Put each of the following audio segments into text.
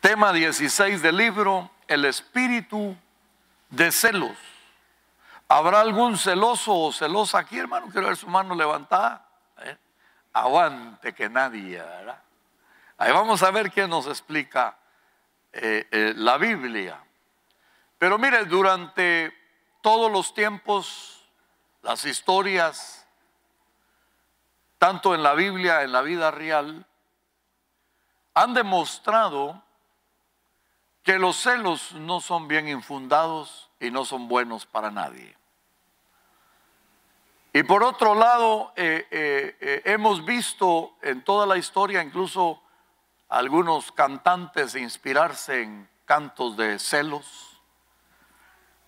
Tema 16 del libro, el espíritu de celos. ¿Habrá algún celoso o celosa aquí, hermano? Quiero ver su mano levantada. ¿eh? Aguante que nadie, ¿verdad? Ahí vamos a ver qué nos explica eh, eh, la Biblia. Pero mire, durante todos los tiempos, las historias, tanto en la Biblia, en la vida real, han demostrado que los celos no son bien infundados y no son buenos para nadie. Y por otro lado, eh, eh, eh, hemos visto en toda la historia incluso algunos cantantes inspirarse en cantos de celos,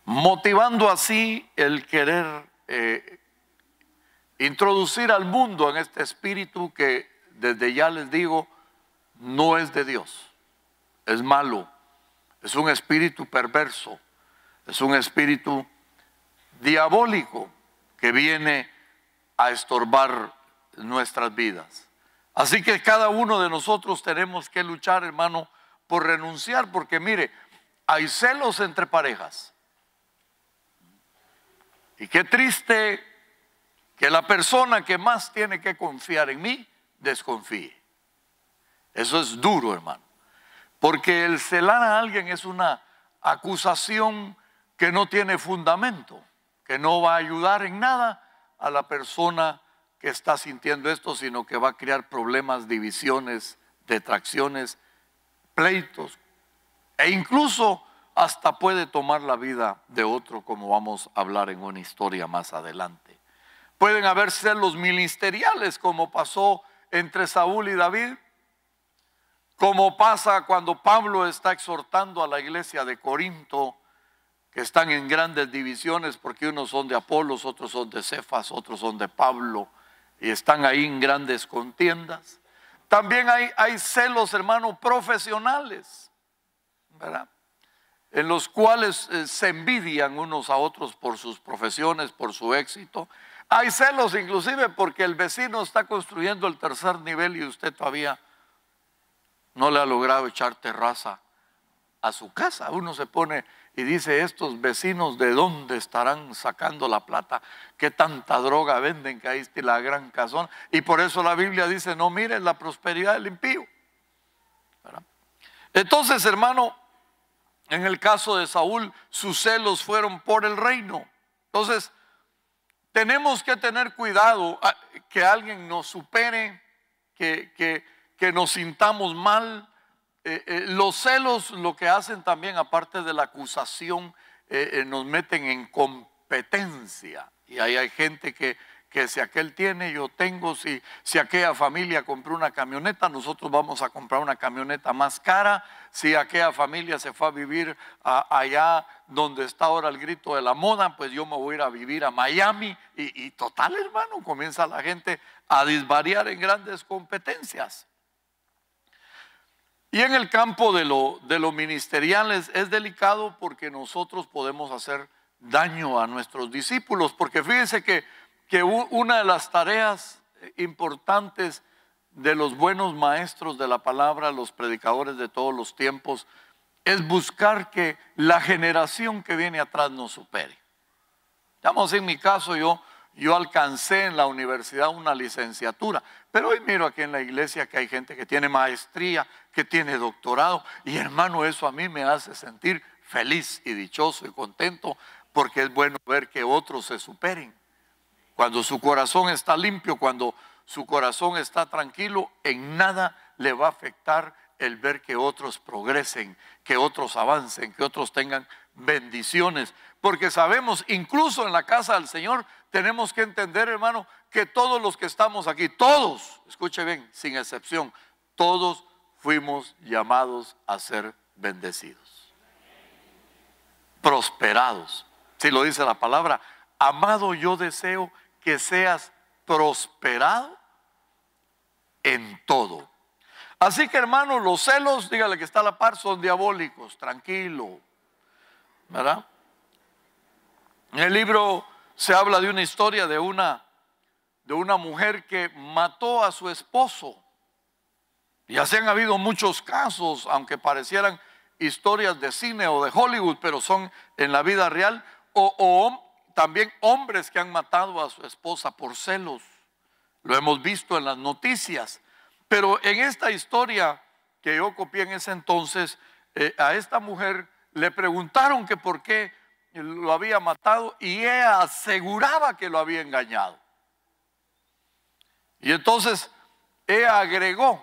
motivando así el querer introducir al mundo en este espíritu que desde ya les digo, no es de Dios, es malo, es un espíritu perverso, es un espíritu diabólico que viene a estorbar nuestras vidas. Así que cada uno de nosotros tenemos que luchar, hermano, por renunciar, porque mire, hay celos entre parejas. Y qué triste que la persona que más tiene que confiar en mí desconfíe. Eso es duro, hermano. Porque el celar a alguien es una acusación que no tiene fundamento, que no va a ayudar en nada a la persona que está sintiendo esto, sino que va a crear problemas, divisiones, detracciones, pleitos e incluso hasta puede tomar la vida de otro, como vamos a hablar en una historia más adelante. Pueden haber celos ministeriales, como pasó entre Saúl y David, como pasa cuando Pablo está exhortando a la iglesia de Corinto, que están en grandes divisiones porque unos son de Apolos, otros son de Cefas, otros son de Pablo, y están ahí en grandes contiendas. También hay, celos, hermanos, profesionales, ¿verdad? En los cuales eh, se envidian unos a otros por sus profesiones, por su éxito. Hay celos inclusive porque el vecino está construyendo el tercer nivel y usted todavía no le ha logrado echar terraza a su casa. Uno se pone y dice, estos vecinos de dónde estarán sacando la plata, qué tanta droga venden que ahí está la gran cazón. Y por eso la Biblia dice, no miren la prosperidad del impío. Entonces, hermano, en el caso de Saúl, sus celos fueron por el reino. Entonces, tenemos que tener cuidado que alguien nos supere, que, que que nos sintamos mal. Eh, eh, los celos lo que hacen también, aparte de la acusación, eh, nos meten en competencia. Y ahí hay gente que, que si aquel tiene, yo tengo, si, si aquella familia compró una camioneta, nosotros vamos a comprar una camioneta más cara, si aquella familia se fue a vivir allá donde está ahora el grito de la moda, pues yo me voy a ir a vivir a Miami y, y total hermano, comienza la gente a disvariar en grandes competencias. Y en el campo de lo, de ministerial es, delicado porque nosotros podemos hacer daño a nuestros discípulos, porque fíjense que, que una de las tareas eh, importantes de los buenos maestros de la palabra, los predicadores de todos los tiempos, es buscar que la generación que viene atrás nos supere. Digamos, en mi caso, yo yo alcancé en la universidad una licenciatura, pero hoy miro aquí en la iglesia que hay gente que tiene maestría, que tiene doctorado, y hermano, eso a mí me hace sentir feliz y dichoso y contento, porque es bueno ver que otros se superen. Cuando su corazón está limpio, cuando su corazón está tranquilo, en nada le va a afectar el ver que otros progresen, que otros avancen, que otros tengan bendiciones. Porque sabemos, incluso en la casa del Señor, tenemos que entender, hermano, que todos los que estamos aquí, todos, escuche bien, sin excepción, todos fuimos llamados a ser bendecidos, prosperados. Si lo dice la palabra, amado, yo deseo que seas prosperado en todo Así que hermanos, los celos, dígale que está a la par, son diabólicos, tranquilo. ¿Verdad? En el libro se habla de una historia de una, de una mujer que mató a su esposo. Y así han habido muchos casos, aunque parecieran historias de cine o de Hollywood, pero son en la vida real, o, o también hombres que han matado a su esposa por celos. Lo hemos visto en las noticias. Pero en esta historia que yo copié en ese entonces, eh, a esta mujer le preguntaron que por qué lo había matado y ella aseguraba que lo había engañado. Y entonces ella agregó,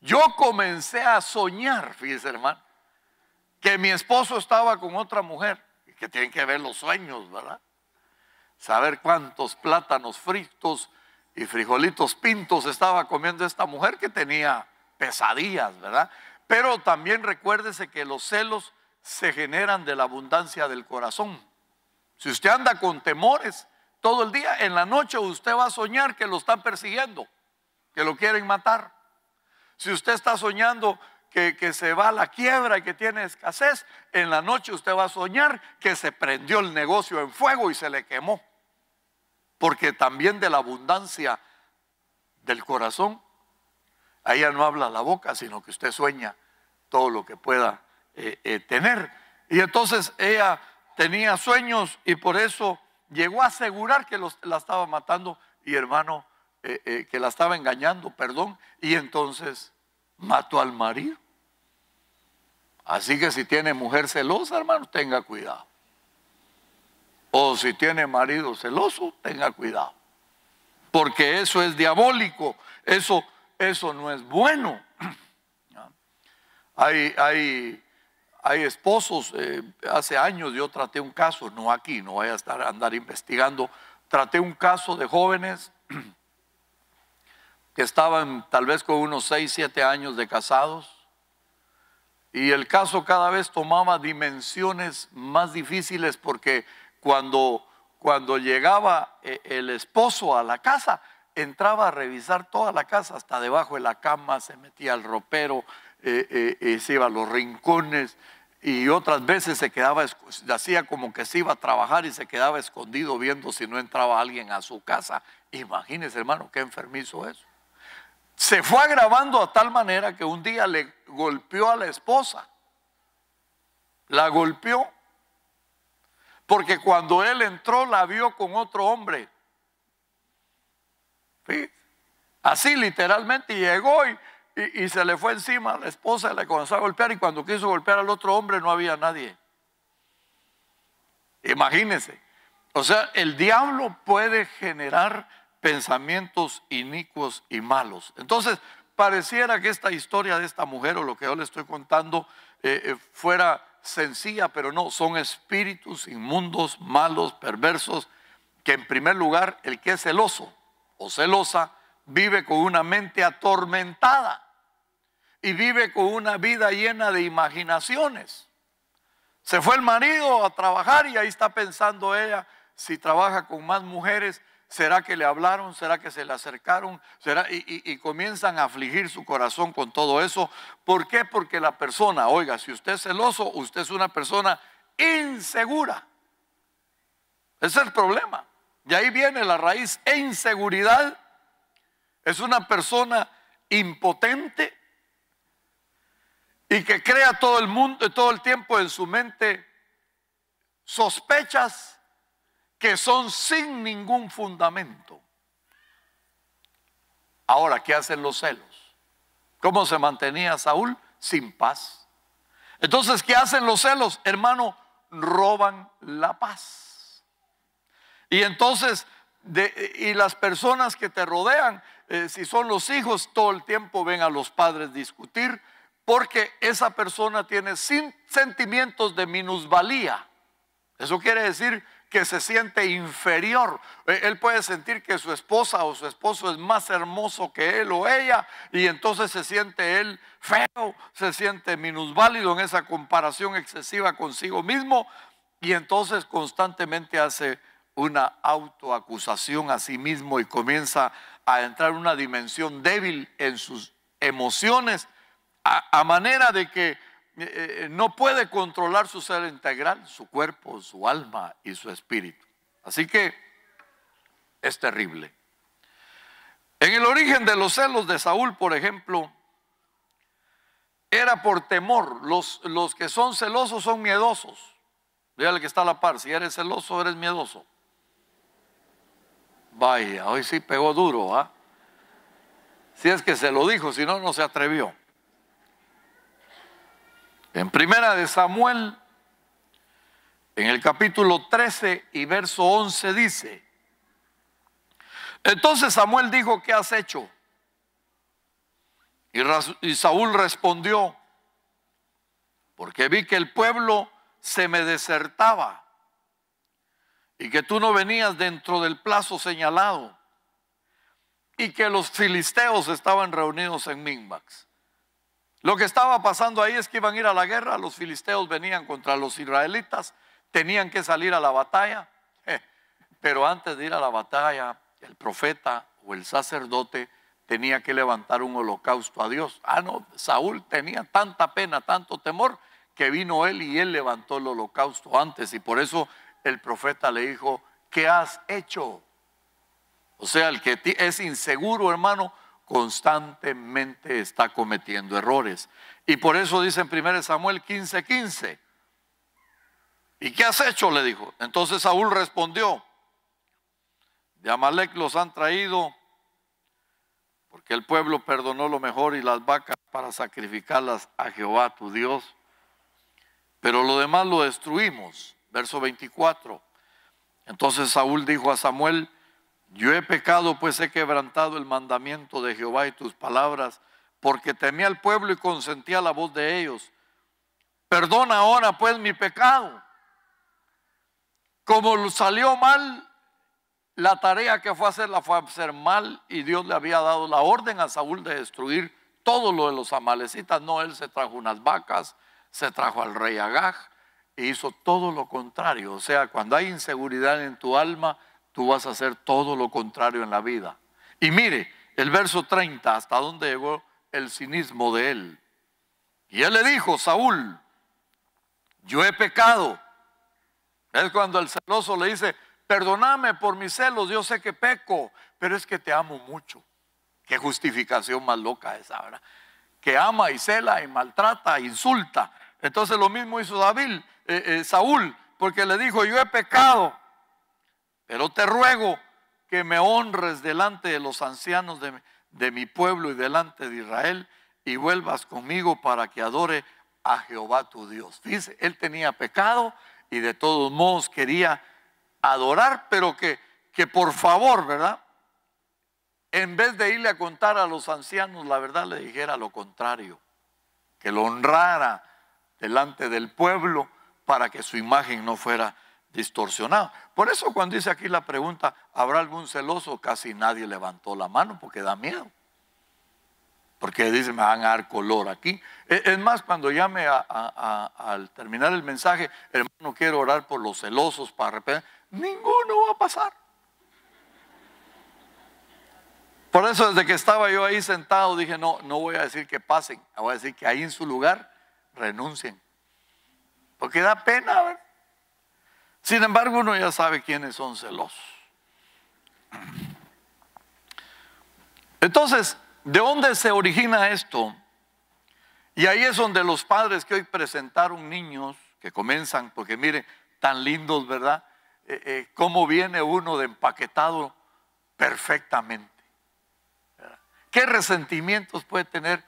yo comencé a soñar, fíjese hermano, que mi esposo estaba con otra mujer, que tienen que ver los sueños, ¿verdad? Saber cuántos plátanos fritos y frijolitos pintos estaba comiendo esta mujer que tenía pesadillas, ¿verdad? Pero también recuérdese que los celos se generan de la abundancia del corazón. Si usted anda con temores todo el día, en la noche usted va a soñar que lo están persiguiendo, que lo quieren matar. Si usted está soñando que, que, se va a la quiebra y que tiene escasez, en la noche usted va a soñar que se prendió el negocio en fuego y se le quemó porque también de la abundancia del corazón, ella no habla la boca, sino que usted sueña todo lo que pueda eh, eh, tener. Y entonces ella tenía sueños y por eso llegó a asegurar que la estaba matando y hermano, eh, que la estaba engañando, perdón, y entonces mató al marido. Así que si tiene mujer celosa, hermano, tenga cuidado. O si tiene marido celoso, tenga cuidado. Porque eso es diabólico, eso, eso no es bueno. Hay, hay, hay esposos, eh, hace años yo traté un caso, no aquí, no voy a estar, andar investigando, traté un caso de jóvenes que estaban tal vez con unos 6, 7 años de casados, y el caso cada vez tomaba dimensiones más difíciles porque cuando, cuando llegaba eh, el esposo a la casa, entraba a revisar toda la casa, hasta debajo de la cama, se metía al ropero, eh, eh, se iba a los rincones y otras veces se quedaba, hacía como que se iba a trabajar y se quedaba escondido viendo si no entraba alguien a su casa. Imagínese hermano, qué enfermizo eso. Se fue agravando a tal manera que un día le golpeó a la esposa. La golpeó porque cuando él entró la vio con otro hombre. Así literalmente llegó y, se le fue encima a la esposa, le comenzó a golpear y cuando quiso golpear al otro hombre no había nadie. Imagínense. O sea, el diablo puede generar pensamientos inicuos y malos. Entonces, pareciera que esta historia de esta mujer o lo que yo le estoy contando eh, eh, fuera sencilla, pero no, son espíritus inmundos, malos, perversos, que en primer lugar el que es celoso o celosa vive con una mente atormentada y vive con una vida llena de imaginaciones. Se fue el marido a trabajar y ahí está pensando ella, si trabaja con más mujeres, ¿Será que le hablaron? ¿Será que se le acercaron? ¿Será? Y, comienzan a afligir su corazón con todo eso. ¿Por qué? Porque la persona, oiga, si usted es celoso, usted es una persona insegura. Ese es el problema. Y ahí viene la raíz e inseguridad. Es una persona impotente y que crea todo el mundo, todo el tiempo en su mente sospechas que son sin ningún fundamento. Ahora, ¿qué hacen los celos? ¿Cómo se mantenía Saúl? Sin paz. Entonces, ¿qué hacen los celos? Hermano, roban la paz. Y entonces, y las personas que te rodean, eh, si son los hijos, todo el tiempo ven a los padres discutir, porque esa persona tiene sin, sentimientos de minusvalía. Eso quiere decir que se siente inferior. Eh, él puede sentir que su esposa o su esposo es más hermoso que él o ella y entonces se siente él feo, se siente minusválido en esa comparación excesiva consigo mismo y entonces constantemente hace una autoacusación a sí mismo y comienza a entrar una dimensión débil en sus emociones a, a manera de que eh, eh, eh, no puede controlar su ser integral, su cuerpo, su alma y su espíritu. Así que es terrible. En el origen de los celos de Saúl, por ejemplo, era por temor. Los, los que son celosos son miedosos. Dígale que está a la par. Si eres celoso, eres miedoso. Vaya, hoy sí pegó duro, ¿ah? Si es que se lo dijo, si no, no se atrevió. En primera de Samuel, en el capítulo 13 y verso 11 dice, entonces Samuel dijo, ¿qué has hecho? Y, Saúl respondió, porque vi que el pueblo se me desertaba y que tú no venías dentro del plazo señalado y que los filisteos estaban reunidos en Minbax. Lo que estaba pasando ahí es que iban a ir a la guerra, los filisteos venían contra los israelitas, tenían que salir a la batalla, pero antes de ir a la batalla, el profeta o el sacerdote tenía que levantar un holocausto a Dios. Ah, no, Saúl tenía tanta pena, tanto temor, que vino él y él levantó el holocausto antes. Y por eso el profeta le dijo, ¿qué has hecho? O sea, el que es inseguro, hermano, constantemente está cometiendo errores. Y por eso dice en 1 Samuel 15:15. 15, ¿Y qué has hecho? le dijo. Entonces Saúl respondió, de Amalek los han traído porque el pueblo perdonó lo mejor y las vacas para sacrificarlas a Jehová tu Dios. Pero lo demás lo destruimos. Verso 24. Entonces Saúl dijo a Samuel, yo he pecado, pues he quebrantado el mandamiento de Jehová y tus palabras, porque temía al pueblo y consentía la voz de ellos. Perdona ahora pues mi pecado. Como salió mal la tarea que fue hacer, fue hacer mal y Dios le había dado la orden a Saúl de destruir todo lo de los amalecitas. No, él se trajo unas vacas, se trajo al rey Agag e hizo todo lo contrario. O sea, cuando hay inseguridad en tu alma, vas a hacer todo lo contrario en la vida. Y mire, el verso 30, hasta donde llegó el cinismo de él. Y él le dijo, Saúl, yo he pecado. Es cuando el celoso le dice, perdóname por mis celos, yo sé que peco, pero es que te amo mucho. Qué justificación más loca Es ahora Que ama y cela y maltrata, insulta. Entonces lo mismo hizo David, eh, eh, Saúl, porque le dijo, yo he pecado. Pero te ruego que me honres delante de los ancianos de, de mi pueblo y delante de Israel y vuelvas conmigo para que adore a Jehová tu Dios. Dice, él tenía pecado y de todos modos quería adorar, pero que, que por favor, ¿verdad? En vez de irle a contar a los ancianos la verdad, le dijera lo contrario, que lo honrara delante del pueblo para que su imagen no fuera distorsionado. Por eso cuando dice aquí la pregunta, ¿habrá algún celoso? Casi nadie levantó la mano porque da miedo. Porque dice, me van a dar color aquí. E, es más, cuando llame al terminar el mensaje, hermano, quiero orar por los celosos para arrepentir. Ninguno va a pasar. Por eso desde que estaba yo ahí sentado dije, no, no voy a decir que pasen, voy a decir que ahí en su lugar renuncien. Porque da pena, ver sin embargo, uno ya sabe quiénes son celosos. Entonces, ¿de dónde se origina esto? Y ahí es donde los padres que hoy presentaron niños, que comienzan, porque miren, tan lindos, ¿verdad? Eh, eh, ¿Cómo viene uno de empaquetado perfectamente? ¿Qué resentimientos puede tener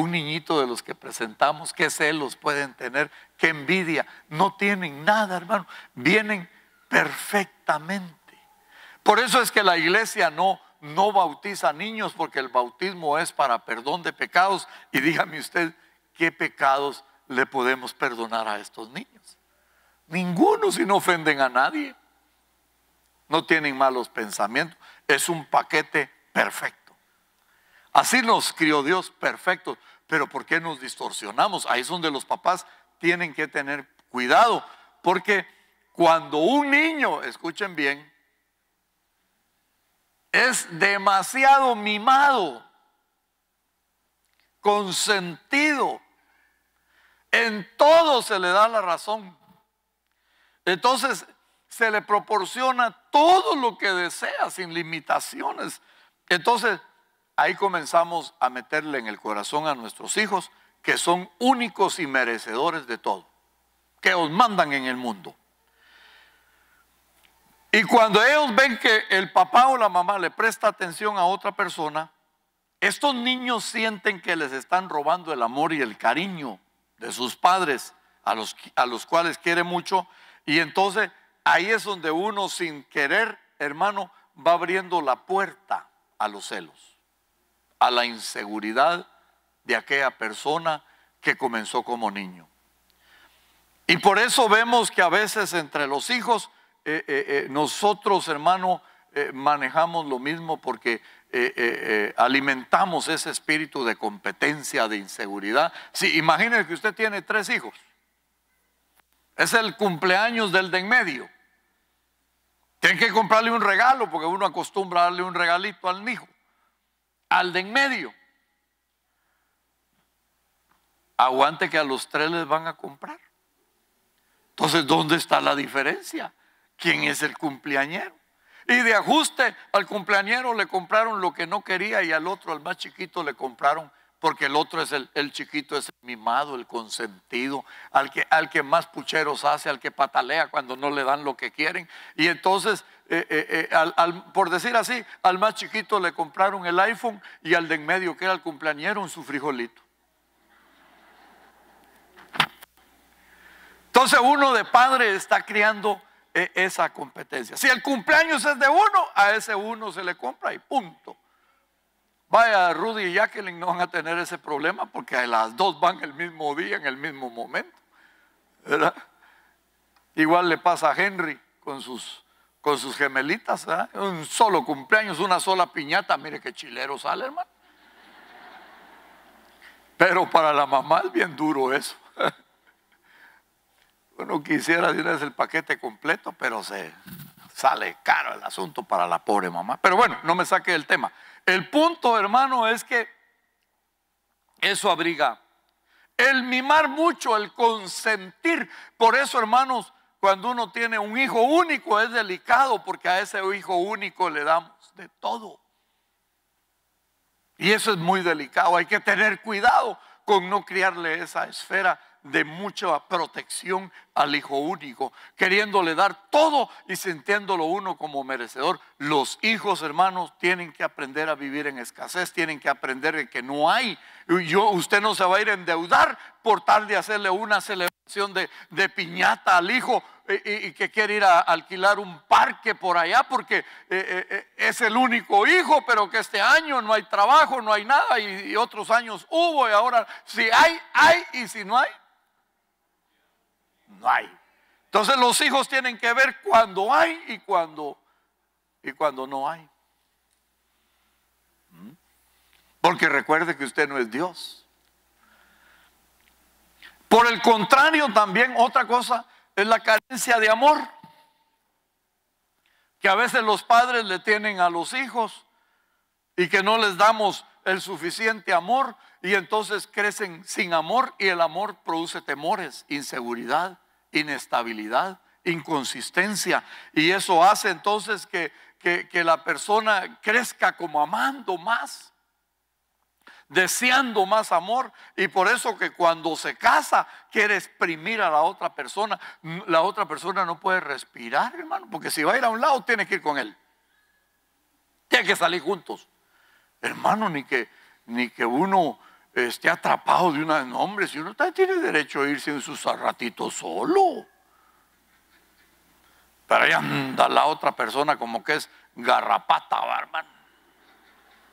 un niñito de los que presentamos, qué celos pueden tener, qué envidia. No tienen nada, hermano. Vienen perfectamente. Por eso es que la iglesia no, no bautiza niños, porque el bautismo es para perdón de pecados. Y dígame usted, ¿qué pecados le podemos perdonar a estos niños? Ninguno si no ofenden a nadie. No tienen malos pensamientos. Es un paquete perfecto. Así nos crió Dios perfectos, pero ¿por qué nos distorsionamos? Ahí es donde los papás tienen que tener cuidado, porque cuando un niño, escuchen bien, es demasiado mimado, consentido, en todo se le da la razón. Entonces se le proporciona todo lo que desea sin limitaciones. Entonces ahí comenzamos a meterle en el corazón a nuestros hijos que son únicos y merecedores de todo, que os mandan en el mundo. Y cuando ellos ven que el papá o la mamá le presta atención a otra persona, estos niños sienten que les están robando el amor y el cariño de sus padres, a los, a los cuales quiere mucho, y entonces ahí es donde uno sin querer, hermano, va abriendo la puerta a los celos a la inseguridad de aquella persona que comenzó como niño. Y por eso vemos que a veces entre los hijos, eh, eh, eh, nosotros hermano, manejamos lo mismo porque alimentamos ese espíritu de competencia, de inseguridad. Si sí, imagínense que usted tiene tres hijos, es el cumpleaños del de en medio. Tienen que comprarle un regalo porque uno acostumbra darle un regalito al hijo al de en medio. Aguante que a los tres les van a comprar. Entonces, ¿dónde está la diferencia? ¿Quién es el cumpleañero? Y de ajuste, al cumpleañero le compraron lo que no quería y al otro, al más chiquito, le compraron porque el otro es el, chiquito, es el mimado, el consentido, al que, al que más pucheros hace, al que patalea cuando no le dan lo que quieren. Y entonces, eh, eh, eh, por decir así, al más chiquito le compraron el iPhone y al de en medio, que era el cumpleañero, su frijolito. Entonces uno de padre está criando esa competencia. Si el cumpleaños es de uno, a ese uno se le compra y punto. Vaya, Rudy y Jacqueline no van a tener ese problema porque las dos van el mismo día, en el mismo momento. Igual le pasa a Henry con sus, con sus gemelitas. Un solo cumpleaños, una sola piñata. Mire qué chilero sale, hermano. Pero para la mamá es bien duro eso. Bueno, quisiera decirles el paquete completo, pero se sale caro el asunto para la pobre mamá. Pero bueno, no me saque del tema. El punto, hermano, es que eso abriga. El mimar mucho, el consentir. Por eso, hermanos, cuando uno tiene un hijo único es delicado porque a ese hijo único le damos de todo. Y eso es muy delicado. Hay que tener cuidado con no criarle esa esfera de mucha protección al hijo único, queriéndole dar todo y sintiéndolo uno como merecedor. Los hijos, hermanos, tienen que aprender a vivir en escasez, tienen que aprender que no hay. Yo, usted no se va a ir a endeudar por tal de hacerle una celebración de, piñata al hijo eh, y, que quiere ir a alquilar un parque por allá porque eh, eh, es el único hijo, pero que este año no hay trabajo, no hay nada y otros años hubo y ahora si hay, hay y si no hay, no hay. Entonces los hijos tienen que ver cuando hay y cuando, y cuando no hay. ¿Mm? Porque recuerde que usted no es Dios. Por el contrario, también otra cosa es la carencia de amor. Que a veces los padres le tienen a los hijos y que no les damos el suficiente amor y entonces crecen sin amor y el amor produce temores, inseguridad inestabilidad, inconsistencia. Y eso hace entonces que, la persona crezca como amando más deseando más amor y por eso que cuando se casa quiere exprimir a la otra persona. La otra persona no puede respirar, hermano, porque si va a ir a un lado tiene que ir con él. Tiene que salir juntos. Hermano, ni que, ni que uno esté atrapado de una nombre, si uno tiene derecho a irse en sus ratitos solo. Pero ahí anda la otra persona como que es garrapata, barman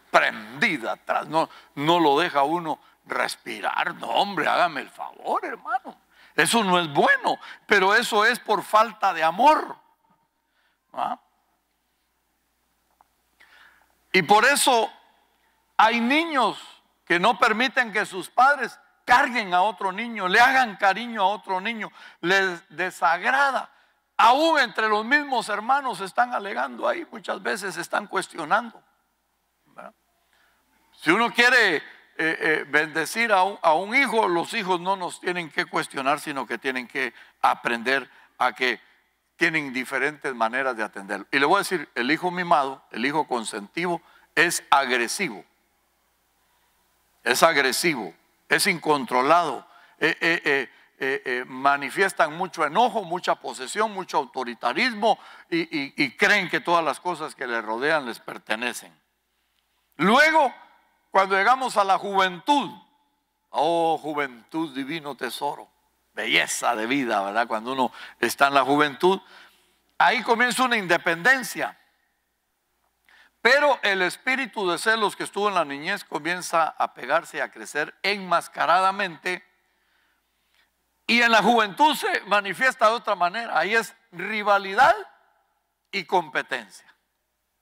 Prendida atrás, no, no lo deja uno respirar. No, hombre, hágame el favor, hermano. Eso no es bueno, pero eso es por falta de amor. ¿Ah? Y por eso hay niños que no permiten que sus padres carguen a otro niño, le hagan cariño a otro niño, les desagrada. Aún entre los mismos hermanos están alegando ahí, muchas veces están cuestionando. Si uno quiere eh, eh, bendecir a un, a un hijo, los hijos no nos tienen que cuestionar, sino que tienen que aprender a que tienen diferentes maneras de atenderlo. Y le voy a decir, el hijo mimado, el hijo consentivo, es agresivo es agresivo, es incontrolado, eh, eh, eh, manifiestan mucho enojo, mucha posesión, mucho autoritarismo y, y creen que todas las cosas que les rodean les pertenecen. Luego, cuando llegamos a la juventud, oh juventud, divino tesoro, belleza de vida, ¿verdad? Cuando uno está en la juventud, ahí comienza una independencia pero el espíritu de celos que estuvo en la niñez comienza a pegarse y a crecer enmascaradamente. Y en la juventud se manifiesta de otra manera. Ahí es rivalidad y competencia.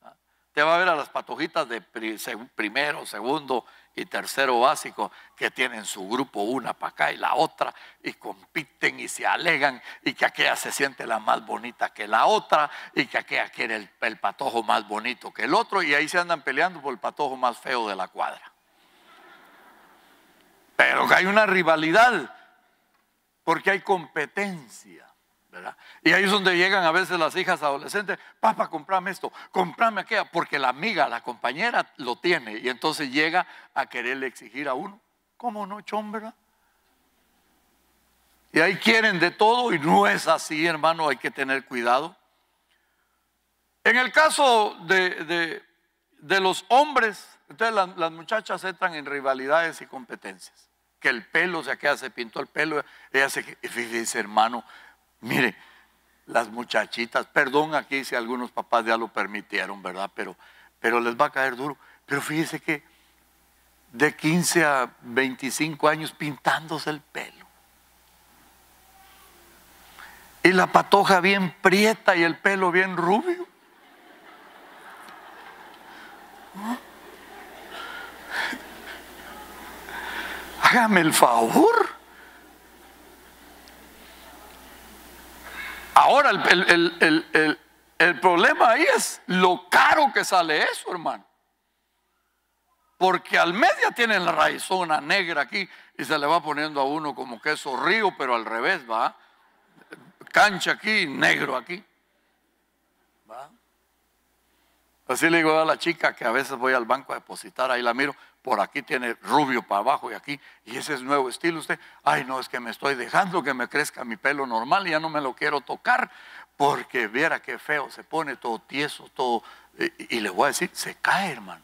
¿Ah? Te va a ver a las patojitas de primero, segundo, y tercero básico, que tienen su grupo una para acá y la otra, y compiten y se alegan, y que aquella se siente la más bonita que la otra, y que aquella quiere el, patojo más bonito que el otro, y ahí se andan peleando por el patojo más feo de la cuadra. Pero que hay una rivalidad, porque hay competencia. Y ahí es donde llegan a veces las hijas adolescentes, papá, comprame esto, comprame aquella, porque la amiga, la compañera lo tiene y entonces llega a quererle exigir a uno, ¿cómo no, chombra? Y ahí quieren de todo y no es así, hermano, hay que tener cuidado. En el caso de, de, los hombres, entonces las, muchachas entran en rivalidades y competencias. Que el pelo, o sea, que ella se pintó el pelo, ella se, dice, hermano, Mire, las muchachitas, perdón aquí si algunos papás ya lo permitieron, ¿verdad? Pero, pero les va a caer duro. Pero fíjese que de 15 a 25 años pintándose el pelo. Y la patoja bien prieta y el pelo bien rubio. Hágame el favor. Ahora, el, problema ahí es lo caro que sale eso, hermano. Porque al media tienen la raizona negra aquí y se le va poniendo a uno como queso río, pero al revés, va. Cancha aquí, negro aquí. ¿Va? Así le digo a la chica que a veces voy al banco a depositar, ahí la miro por aquí tiene rubio para abajo y aquí, y ese es nuevo estilo usted. Ay, no, es que me estoy dejando que me crezca mi pelo normal, y ya no me lo quiero tocar, porque viera qué feo se pone, todo tieso, todo. Eh, y, le voy a decir, se cae, hermano.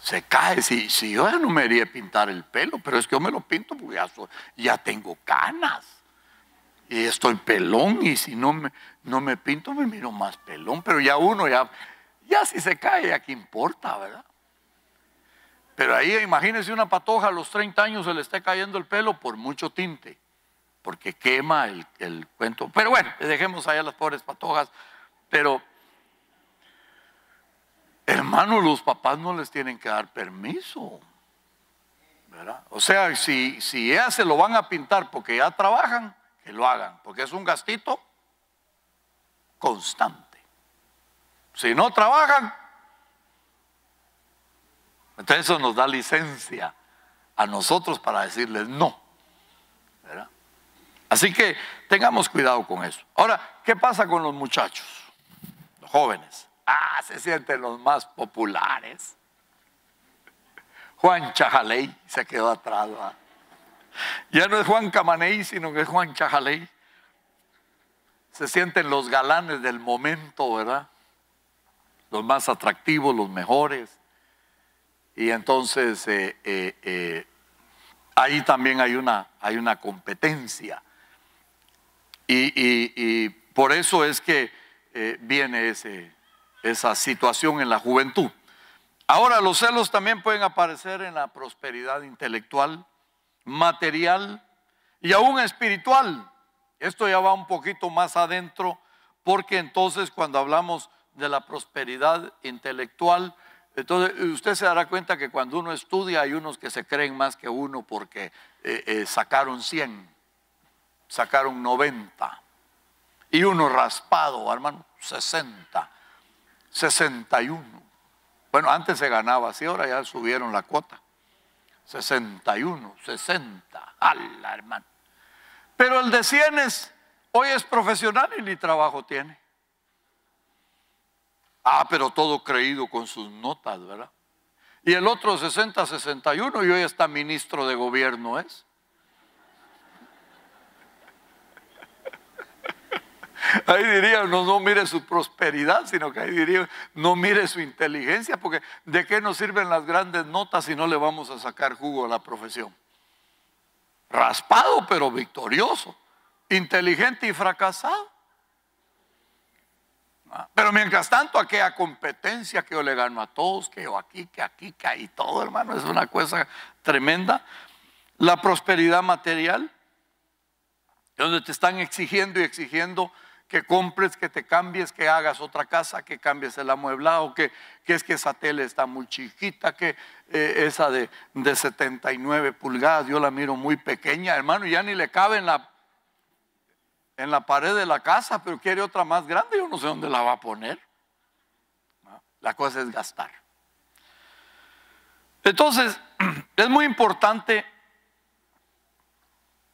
Se cae. Si, si yo ya no me iría a pintar el pelo, pero es que yo me lo pinto porque ya, tengo canas y estoy pelón y si no me, no me pinto me miro más pelón, pero ya uno ya, ya si se cae, ya qué importa, ¿verdad? Pero ahí imagínense una patoja a los 30 años se le esté cayendo el pelo por mucho tinte, porque quema el, cuento. Pero bueno, dejemos allá las pobres patojas. Pero, hermanos, los papás no les tienen que dar permiso. ¿verdad? O sea, si, si ya se lo van a pintar porque ya trabajan, que lo hagan, porque es un gastito constante. Si no trabajan, entonces eso nos da licencia a nosotros para decirles no. Así que tengamos cuidado con eso. Ahora, ¿qué pasa con los muchachos? Los jóvenes. Ah, se sienten los más populares. Juan Chajaley se quedó atrás. Ya no es Juan Camaney, sino que es Juan Chajaley. Se sienten los galanes del momento, ¿verdad? Los más atractivos, los mejores. Y entonces eh, eh, eh, ahí también hay una, hay una competencia. Y, por eso es que viene esa situación en la juventud. Ahora, los celos también pueden aparecer en la prosperidad intelectual, material y aún espiritual. Esto ya va un poquito más adentro, porque entonces cuando hablamos de la prosperidad intelectual, entonces, eh, usted se dará cuenta que cuando uno estudia hay unos que se creen más que uno porque eh, eh, sacaron 100, sacaron 90, y uno raspado, hermano, 60, 61. Bueno, antes se ganaba así, ahora ya subieron la cuota. 61, 60, ala, hermano. Pero el de 100 hoy es profesional y ni trabajo tiene. Ah, pero todo creído con sus notas, ¿verdad? Y el otro 60-61 y hoy está ministro de gobierno, ¿es? Ahí diría, no, mire su prosperidad, sino que ahí diría, no mire su inteligencia, porque ¿de qué nos sirven las grandes notas si no le vamos a sacar jugo a la profesión? Raspado pero victorioso, inteligente y fracasado. Pero mientras tanto, aquella competencia que yo le gano a todos, que yo aquí, que aquí, que ahí, todo, hermano, es una cosa tremenda. La prosperidad material, donde te están exigiendo y exigiendo que compres, que te cambies, que hagas otra casa, que cambies el amueblado, que, que es que esa tele está muy chiquita, que eh, esa de, de 79 pulgadas, yo la miro muy pequeña, hermano, ya ni le cabe la en la pared de la casa, pero quiere otra más grande, yo no sé dónde la va a poner. La cosa es gastar. Entonces, es muy importante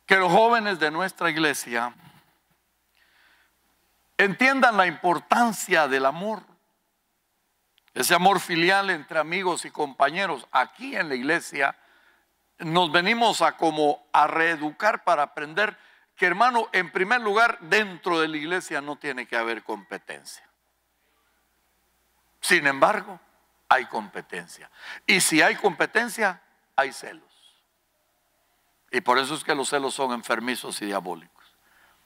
que los jóvenes de nuestra iglesia entiendan la importancia del amor, ese amor filial entre amigos y compañeros. Aquí en la iglesia nos venimos a como a reeducar para aprender hermano, en primer lugar, dentro de la iglesia no tiene que haber competencia. Sin embargo, hay competencia. Y si hay competencia, hay celos. Y por eso es que los celos son enfermizos y diabólicos.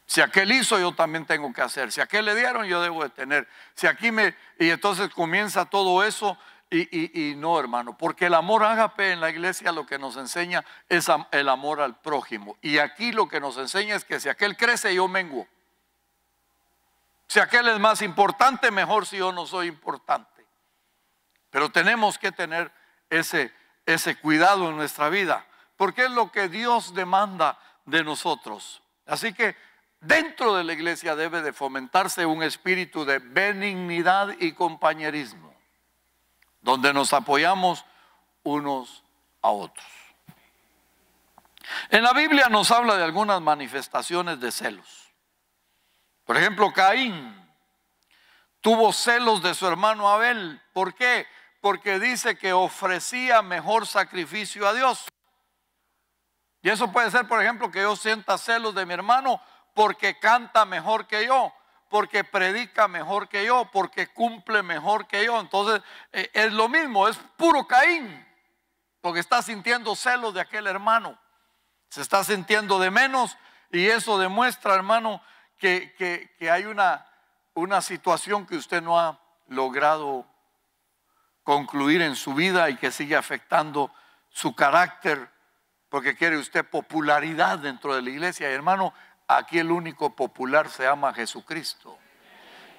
Si aquel hizo, yo también tengo que hacer. Si aquel le dieron, yo debo de tener. Si aquí me... Y entonces comienza todo eso y, no, hermano, porque el amor ágape en la iglesia lo que nos enseña es el amor al prójimo. Y aquí lo que nos enseña es que si aquel crece, yo menguo. Si aquel es más importante, mejor si yo no soy importante. Pero tenemos que tener ese, ese cuidado en nuestra vida, porque es lo que Dios demanda de nosotros. Así que dentro de la iglesia debe de fomentarse un espíritu de benignidad y compañerismo donde nos apoyamos unos a otros. En la Biblia nos habla de algunas manifestaciones de celos. Por ejemplo, Caín tuvo celos de su hermano Abel. ¿Por qué? Porque dice que ofrecía mejor sacrificio a Dios. Y eso puede ser, por ejemplo, que yo sienta celos de mi hermano porque canta mejor que yo porque predica mejor que yo, porque cumple mejor que yo. Entonces eh, es lo mismo, es puro Caín, porque está sintiendo celos de aquel hermano, se está sintiendo de menos y eso demuestra, hermano, que, hay una, una situación que usted no ha logrado concluir en su vida y que sigue afectando su carácter, porque quiere usted popularidad dentro de la iglesia. hermano, Aquí el único popular se llama Jesucristo,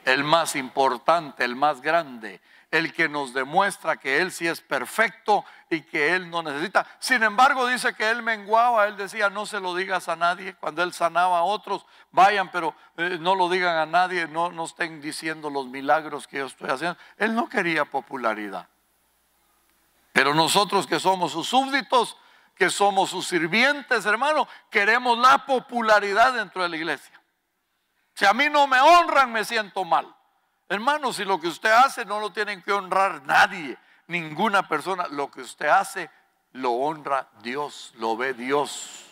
el más importante, el más grande, el que nos demuestra que Él sí es perfecto y que Él no necesita. Sin embargo, dice que Él menguaba, Él decía, no se lo digas a nadie, cuando Él sanaba a otros, vayan, pero eh, no lo digan a nadie, no, no estén diciendo los milagros que yo estoy haciendo. Él no quería popularidad. Pero nosotros que somos sus súbditos, que somos sus sirvientes, hermano, queremos la popularidad dentro de la iglesia. Si a mí no me honran, me siento mal. Hermano, si lo que usted hace no lo tienen que honrar nadie, ninguna persona, lo que usted hace lo honra Dios, lo ve Dios.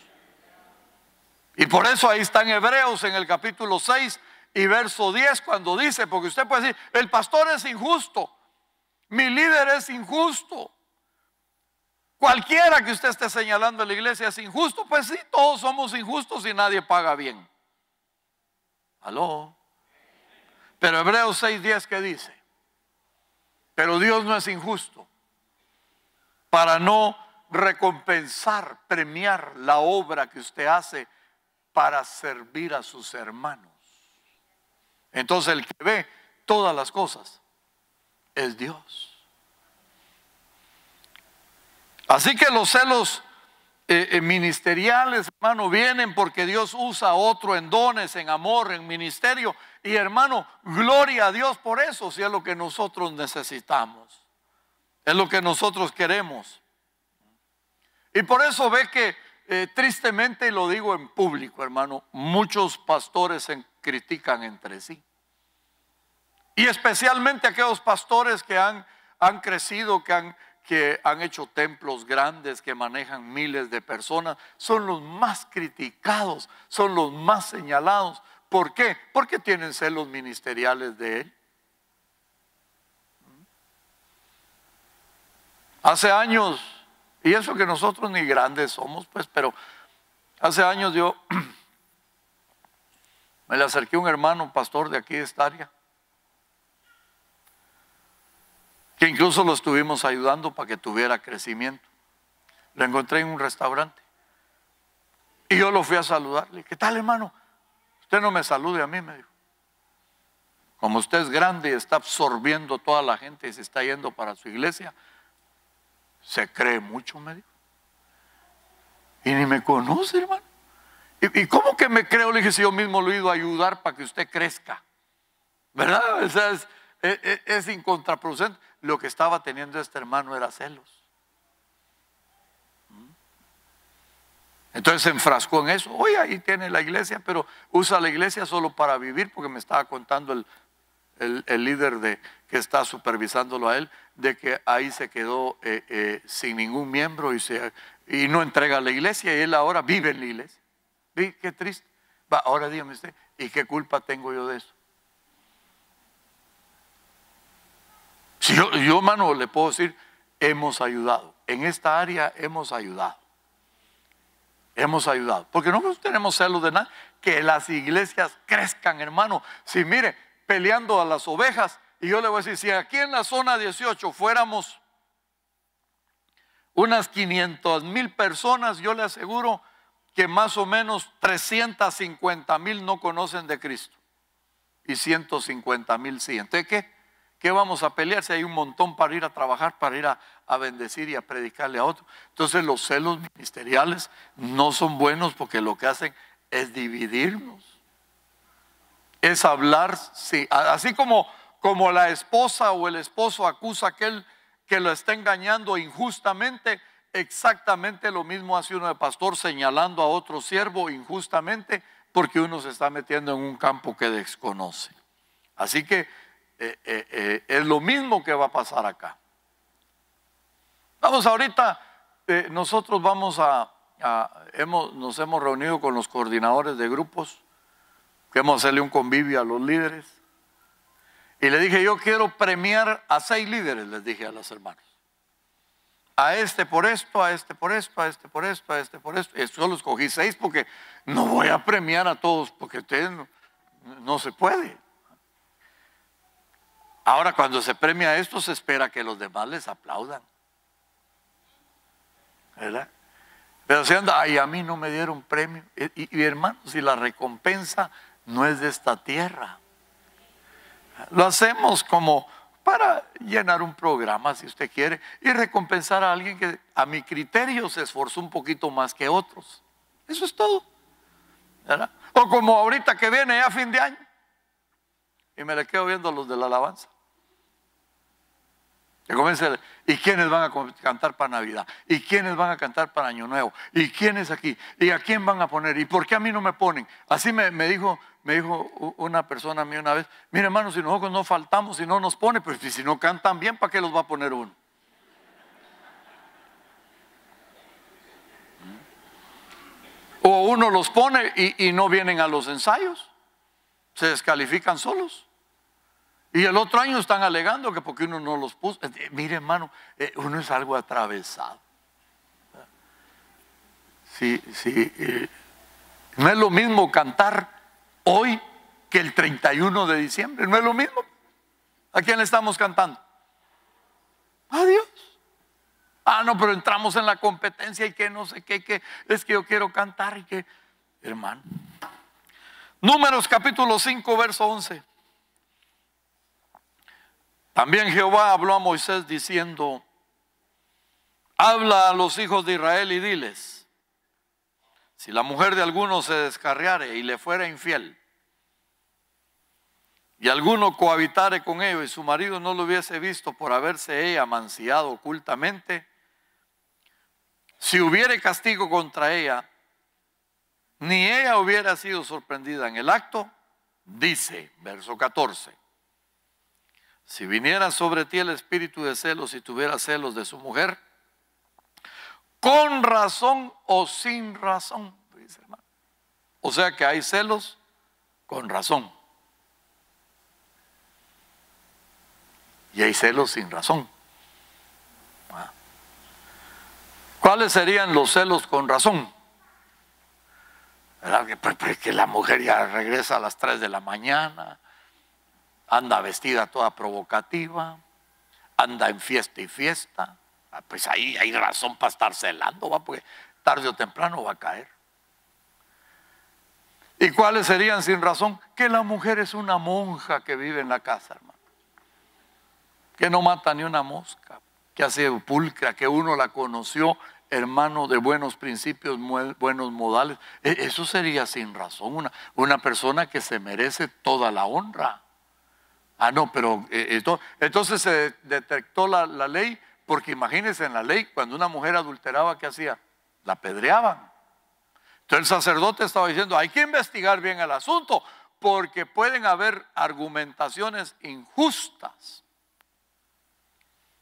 Y por eso ahí están Hebreos en el capítulo 6 y verso 10 cuando dice, porque usted puede decir, el pastor es injusto, mi líder es injusto, Cualquiera que usted esté señalando en la iglesia es injusto, pues sí, todos somos injustos y nadie paga bien. Aló. Pero Hebreos 6:10 que dice, pero Dios no es injusto para no recompensar, premiar la obra que usted hace para servir a sus hermanos. Entonces el que ve todas las cosas es Dios. Así que los celos eh, eh, ministeriales, hermano, vienen porque Dios usa otro en dones, en amor, en ministerio. Y hermano, gloria a Dios por eso, si es lo que nosotros necesitamos. Es lo que nosotros queremos. Y por eso ve que eh, tristemente, y lo digo en público, hermano, muchos pastores se critican entre sí. Y especialmente aquellos pastores que han, han crecido, que han que han hecho templos grandes que manejan miles de personas, son los más criticados, son los más señalados. ¿Por qué? Porque tienen celos ministeriales de él. Hace años, y eso que nosotros ni grandes somos, pues, pero hace años yo me le acerqué a un hermano, pastor de aquí de esta que incluso lo estuvimos ayudando para que tuviera crecimiento. Lo encontré en un restaurante. Y yo lo fui a saludarle. ¿Qué tal, hermano? Usted no me salude a mí, me dijo. Como usted es grande y está absorbiendo toda la gente y se está yendo para su iglesia, se cree mucho, me dijo. Y ni me conoce, hermano. ¿Y, cómo que me creo? Le dije, si yo mismo lo he ido a ayudar para que usted crezca. ¿Verdad? O sea, es incontraproducente lo que estaba teniendo este hermano era celos. ¿Mm? Entonces se enfrascó en eso. Oye, ahí tiene la iglesia, pero usa la iglesia solo para vivir, porque me estaba contando el, líder de, que está supervisándolo a él, de que ahí se quedó eh, eh, sin ningún miembro y, y no entrega a la iglesia y él ahora vive en la iglesia. qué triste? Va, ahora dígame usted, ¿y qué culpa tengo yo de eso? Yo, hermano le puedo decir, hemos ayudado. En esta área hemos ayudado. Hemos ayudado. Porque no tenemos celos de nada. Que las iglesias crezcan, hermano. Si mire, peleando a las ovejas. Y yo le voy a decir, si aquí en la zona 18 fuéramos unas 500 mil personas, yo le aseguro que más o menos 350 mil no conocen de Cristo. Y 150 mil sí. Entonces, ¿qué? ¿Qué vamos a pelear si hay un montón para ir a trabajar, para ir a, bendecir y a predicarle a otro? Entonces los celos ministeriales no son buenos porque lo que hacen es dividirnos. Es hablar, sí, así como, como la esposa o el esposo acusa a aquel que lo está engañando injustamente, exactamente lo mismo hace uno de pastor señalando a otro siervo injustamente porque uno se está metiendo en un campo que desconoce. Así que eh, eh, eh, es lo mismo que va a pasar acá. Vamos ahorita, nosotros vamos a, hemos, nos hemos reunido con los coordinadores de grupos, queremos hacerle un convivio a los líderes. Y le dije, yo quiero premiar a seis líderes, les dije a los hermanos. A este por esto, a este por esto, a este por esto, a este por esto. Y yo los cogí seis porque no voy a premiar a todos, porque ustedes no, no se puede. Ahora cuando se premia esto se espera que los demás les aplaudan. ¿Verdad? Pero si anda, ay, a mí no me dieron premio. Y, hermanos, si la recompensa no es de esta tierra. Lo hacemos como para llenar un programa, si usted quiere, y recompensar a alguien que a mi criterio se esforzó un poquito más que otros. Eso es todo. ¿verdad? O como ahorita que viene ya fin de año. Y me le quedo viendo a los de la alabanza. Y ¿y quiénes van a cantar para Navidad? ¿Y quiénes van a cantar para Año Nuevo? ¿Y quiénes aquí? ¿Y a quién van a poner? ¿Y por qué a mí no me ponen? Así me, dijo, me dijo una persona a mí una vez, mire hermano, si nosotros no faltamos, y no nos pone, pero pues, si no cantan bien, ¿para qué los va a poner uno? O uno los pone y no vienen a los ensayos, se descalifican solos. Y el otro año están alegando que porque uno no los puso. Eh, mire, hermano, eh, uno es algo atravesado. Sí, sí. Eh, no es lo mismo cantar hoy que el 31 de diciembre. No es lo mismo. ¿A quién le estamos cantando? A Dios. Ah, no, pero entramos en la competencia y que no sé qué, que es que yo quiero cantar y que, hermano. Números capítulo 5, verso 11. También Jehová habló a Moisés diciendo, habla a los hijos de Israel y diles, si la mujer de alguno se descarriare y le fuera infiel, y alguno cohabitare con ella y su marido no lo hubiese visto por haberse ella manciado ocultamente, si hubiere castigo contra ella, ni ella hubiera sido sorprendida en el acto, dice, verso 14 si viniera sobre ti el espíritu de celos y tuviera celos de su mujer, con razón o sin razón, O sea que hay celos con razón. Y hay celos sin razón. Ah. ¿Cuáles serían los celos con razón? Pues, pues, que, la mujer ya regresa a las 3 de la mañana, anda vestida toda provocativa, anda en fiesta y fiesta, ah, pues ahí hay razón para estar celando, ¿va? porque tarde o temprano va a caer. ¿Y cuáles serían sin razón? Que la mujer es una monja que vive en la casa, hermano. Que no mata ni una mosca, que hace pulcra, que uno la conoció, hermano, de buenos principios, buenos modales. E-, eso sería sin razón una, una persona que se merece toda la honra. Ah, no, pero eh, entonces se detectó la, ley, porque imagínense en la ley, cuando una mujer adulteraba, ¿qué hacía? La pedreaban. Entonces el sacerdote estaba diciendo, hay que investigar bien el asunto, porque pueden haber argumentaciones injustas.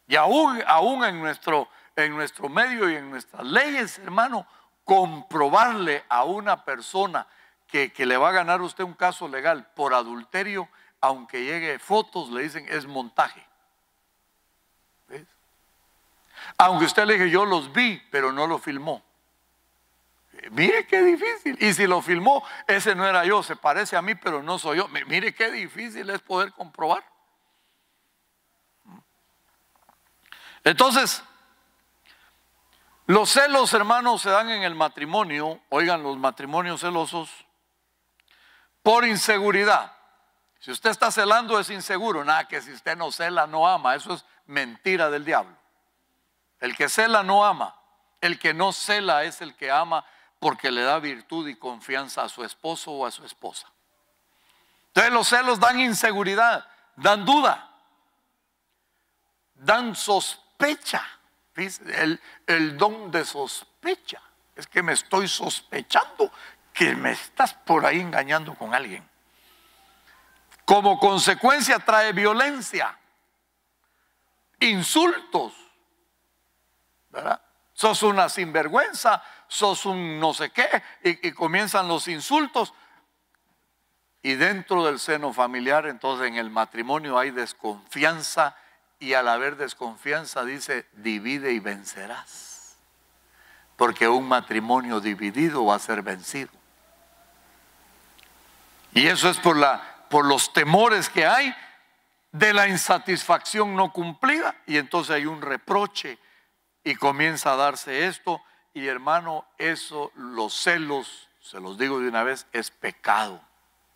Y aún, aún en, nuestro, en nuestro medio y en nuestras leyes, hermano, comprobarle a una persona que, que le va a ganar usted un caso legal por adulterio aunque llegue fotos, le dicen es montaje. Aunque usted le dije yo los vi, pero no lo filmó. Eh, mire qué difícil. Y si lo filmó, ese no era yo, se parece a mí, pero no soy yo. Mire qué difícil es poder comprobar. Entonces, los celos, hermanos, se dan en el matrimonio, oigan los matrimonios celosos, por inseguridad. Si usted está celando es inseguro, nada que si usted no cela no ama, eso es mentira del diablo. El que cela no ama, el que no cela es el que ama porque le da virtud y confianza a su esposo o a su esposa. Entonces los celos dan inseguridad, dan duda, dan sospecha. El, el don de sospecha. Es que me estoy sospechando que me estás por ahí engañando con alguien como consecuencia trae violencia, insultos, ¿verdad? Sos una sinvergüenza, sos un no sé qué, y, comienzan los insultos. Y dentro del seno familiar, entonces en el matrimonio hay desconfianza y al haber desconfianza dice, divide y vencerás. Porque un matrimonio dividido va a ser vencido. Y eso es por la por los temores que hay de la insatisfacción no cumplida y entonces hay un reproche y comienza a darse esto y hermano, eso, los celos, se los digo de una vez, es pecado,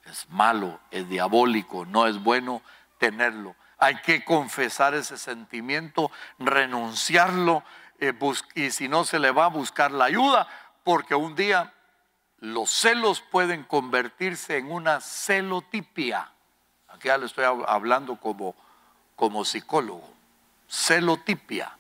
es malo, es diabólico, no es bueno tenerlo. Hay que confesar ese sentimiento, renunciarlo eh, y si no se le va a buscar la ayuda porque un día los celos pueden convertirse en una celotipia. Aquí ya le estoy hablando como, como psicólogo. Celotipia,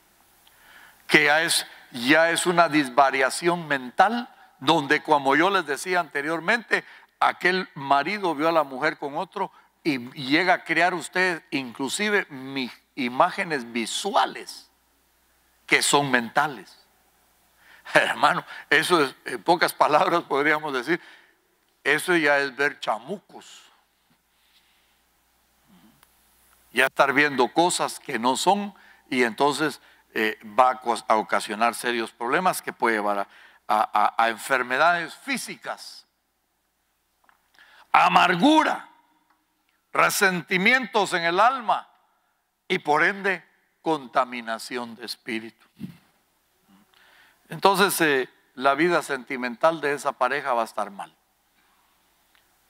que ya es, ya es una disvariación mental donde, como yo les decía anteriormente, aquel marido vio a la mujer con otro y llega a crear ustedes inclusive mis imágenes visuales que son mentales. Hermano, eso es, en pocas palabras podríamos decir, eso ya es ver chamucos. Ya estar viendo cosas que no son y entonces eh, va a ocasionar serios problemas que puede llevar a enfermedades físicas, amargura, resentimientos en el alma y por ende contaminación de espíritu entonces eh, la vida sentimental de esa pareja va a estar mal.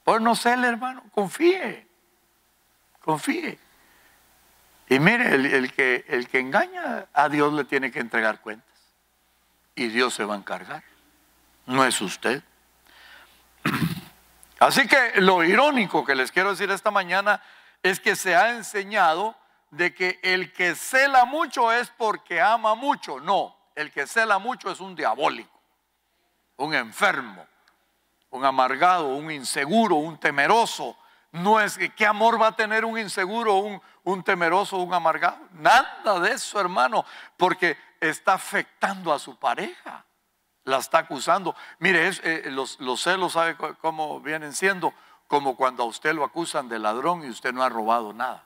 Pues no sé, hermano, confíe, confíe. Y mire, el, que, el que engaña a Dios le tiene que entregar cuentas. Y Dios se va a encargar. No es usted. Así que lo irónico que les quiero decir esta mañana es que se ha enseñado de que el que cela mucho es porque ama mucho. No, el que cela mucho es un diabólico, un enfermo, un amargado, un inseguro, un temeroso. No es que qué amor va a tener un inseguro, un, un temeroso, un amargado. Nada de eso, hermano, porque está afectando a su pareja. La está acusando. Mire, eh, los, celos, ¿sabe cómo vienen siendo? Como cuando a usted lo acusan de ladrón y usted no ha robado nada.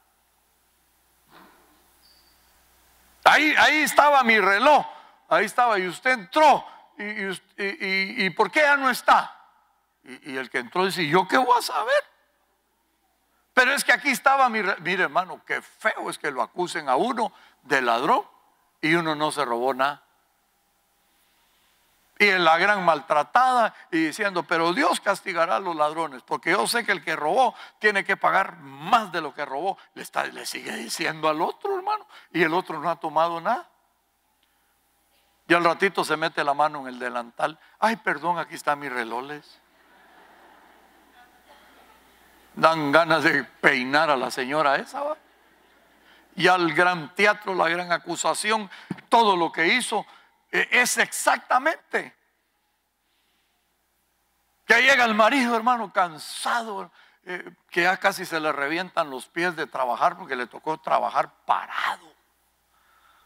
Ahí, ahí estaba mi reloj ahí estaba y usted entró. ¿Y, y, por qué ya no está? Y, el que entró dice, ¿yo qué voy a saber? Pero es que aquí estaba, mi, mire hermano, qué feo es que lo acusen a uno de ladrón y uno no se robó nada. Y en la gran maltratada y diciendo, pero Dios castigará a los ladrones, porque yo sé que el que robó tiene que pagar más de lo que robó. Le, está, le sigue diciendo al otro hermano y el otro no ha tomado nada. Y al ratito se mete la mano en el delantal. Ay, perdón, aquí están mis relojes. Dan ganas de peinar a la señora esa. Y al gran teatro, la gran acusación, todo lo que hizo e, es exactamente. Que llega el marido, hermano, cansado, eh, que ya casi se le revientan los pies de trabajar porque le tocó trabajar parado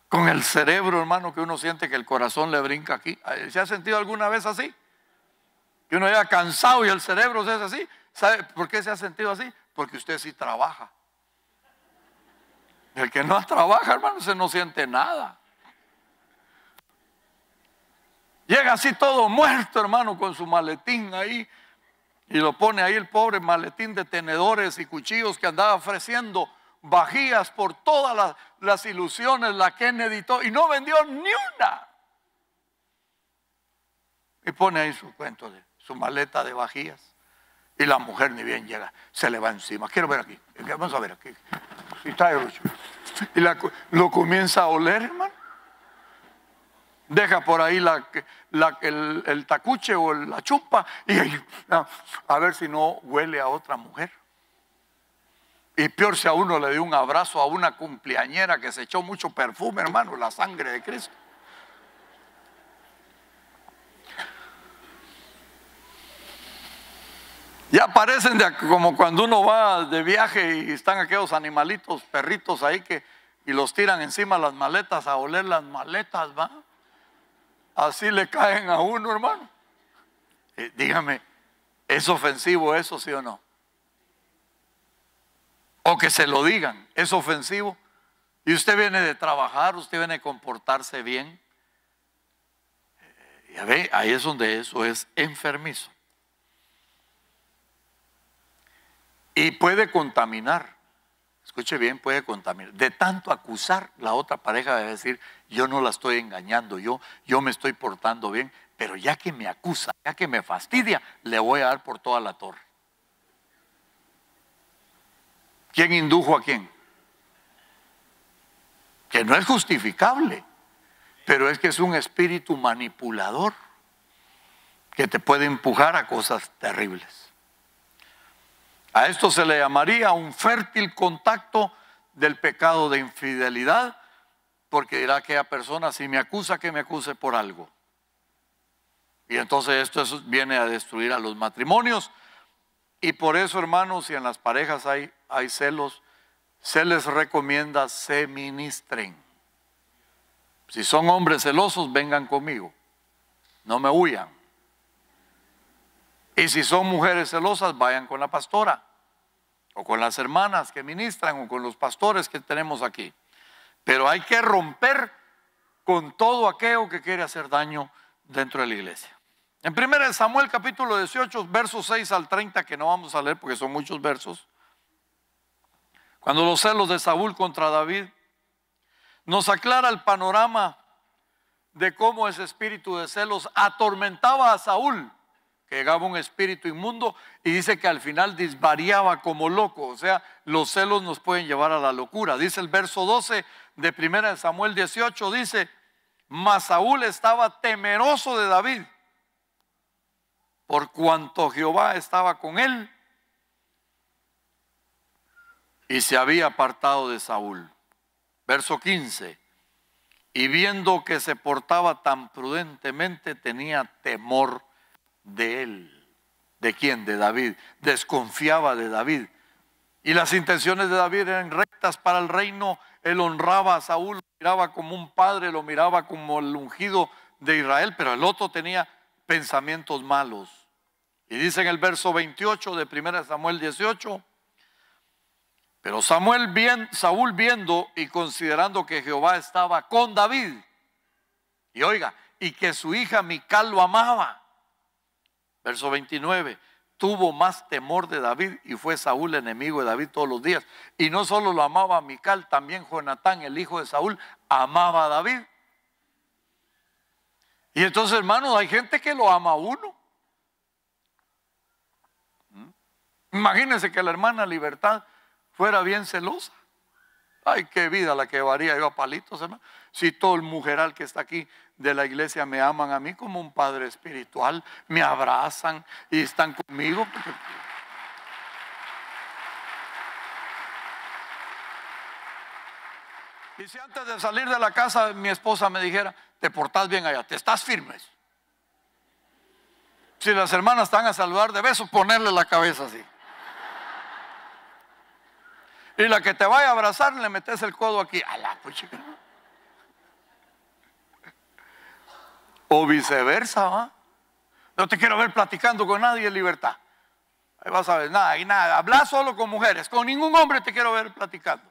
con el cerebro, hermano, que uno siente que el corazón le brinca aquí. Eh, ¿Se ha sentido alguna vez así? Que uno haya cansado y el cerebro se hace así. ¿Sabe por qué se ha sentido así? Porque usted sí trabaja. El que no trabaja, hermano, se no siente nada. Llega así todo muerto, hermano, con su maletín ahí. Y lo pone ahí el pobre maletín de tenedores y cuchillos que andaba ofreciendo bajías por todas las, ilusiones, la que editó y no vendió ni una. Y pone ahí su cuento de su maleta de bajías. Y la mujer ni bien llega, se le va encima. Quiero ver aquí, vamos a ver aquí. Y Y lo comienza a oler, hermano. Deja por ahí la, el, el, tacuche o la chupa y ah, a ver si no huele a otra mujer. Y peor si a uno le dio un abrazo a una cumpleañera que se echó mucho perfume, hermano, la sangre de Cristo. Ya parecen de, como cuando uno va de viaje y están aquellos animalitos, perritos ahí que y los tiran encima las maletas a oler las maletas, ¿va? Así le caen a uno, hermano. Eh, dígame, ¿es ofensivo eso, sí o no? o que se lo digan, es ofensivo. Y usted viene de trabajar, usted viene de comportarse bien. Eh, ya ve, ahí es donde eso es enfermizo. Y puede contaminar, escuche bien, puede contaminar. De tanto acusar, la otra pareja de decir, yo no la estoy engañando, yo, yo me estoy portando bien, pero ya que me acusa, ya que me fastidia, le voy a dar por toda la torre. ¿Quién indujo a quién? Que no es justificable, pero es que es un espíritu manipulador que te puede empujar a cosas terribles. A esto se le llamaría un fértil contacto del pecado de infidelidad, porque dirá aquella persona, si me acusa, que me acuse por algo. Y entonces esto viene a destruir a los matrimonios. Y por eso, hermanos, si en las parejas hay hay celos, se les recomienda se ministren. Si son hombres celosos, vengan conmigo, no me huyan. Y si son mujeres celosas, vayan con la pastora o con las hermanas que ministran o con los pastores que tenemos aquí. Pero hay que romper con todo aquello que quiere hacer daño dentro de la iglesia. En 1 Samuel capítulo 18, versos 6 al 30, que no vamos a leer porque son muchos versos, cuando los celos de Saúl contra David nos aclara el panorama de cómo ese espíritu de celos atormentaba a Saúl, que llegaba un espíritu inmundo y dice que al final disvariaba como loco, o sea, los celos nos pueden llevar a la locura. Dice el verso 12 de 1 Samuel 18, dice, mas Saúl estaba temeroso de David, por cuanto Jehová estaba con él y se había apartado de Saúl. Verso 15. Y viendo que se portaba tan prudentemente, tenía temor de él. ¿De quién? De David. Desconfiaba de David. Y las intenciones de David eran rectas para el reino. Él honraba a Saúl, lo miraba como un padre, lo miraba como el ungido de Israel, pero el otro tenía pensamientos malos. Y dice en el verso 28 de 1 Samuel 18, pero Samuel bien, Saúl viendo y considerando que Jehová estaba con David, y oiga, y que su hija Mical lo amaba. Verso 29, tuvo más temor de David y fue Saúl enemigo de David todos los días. Y no solo lo amaba Mical, también Jonatán, el hijo de Saúl, amaba a David. Y entonces, hermanos, hay gente que lo ama a uno. ¿Mm? Imagínense que la hermana Libertad fuera bien celosa. Ay, qué vida la que varía yo a palitos, hermano. Si todo el mujeral que está aquí de la iglesia me aman a mí como un padre espiritual, me abrazan y están conmigo. Y si antes de salir de la casa mi esposa me dijera, te portás bien allá, te estás firmes. Si las hermanas están a saludar, debes ponerle la cabeza así. Y la que te vaya a abrazar le metes el codo aquí. ala, pues O viceversa, ¿va? No te quiero ver platicando con nadie en libertad. Ahí vas a ver nada y nada. Habla solo con mujeres. Con ningún hombre te quiero ver platicando.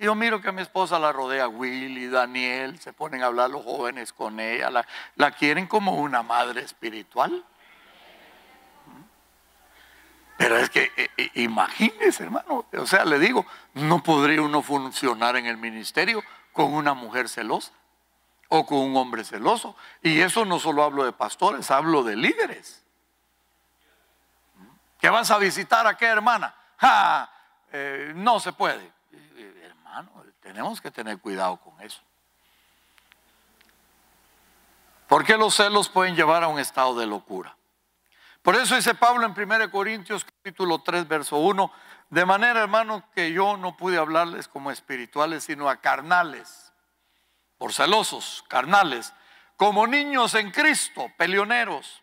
Yo miro que mi esposa la rodea Will y Daniel, se ponen a hablar los jóvenes con ella, la, la quieren como una madre espiritual. Pero es que, eh, eh, imagínese, hermano, o sea, le digo, no podría uno funcionar en el ministerio con una mujer celosa o con un hombre celoso. Y eso no solo hablo de pastores, hablo de líderes. ¿Qué vas a visitar a qué hermana? ¡Ja! Eh, no se puede. hermano, tenemos que tener cuidado con eso. ¿Por qué los celos pueden llevar a un estado de locura. Por eso dice Pablo en 1 Corintios capítulo 3, verso 1, de manera, hermano que yo no pude hablarles como espirituales, sino a carnales, por celosos, carnales, como niños en Cristo, peleoneros.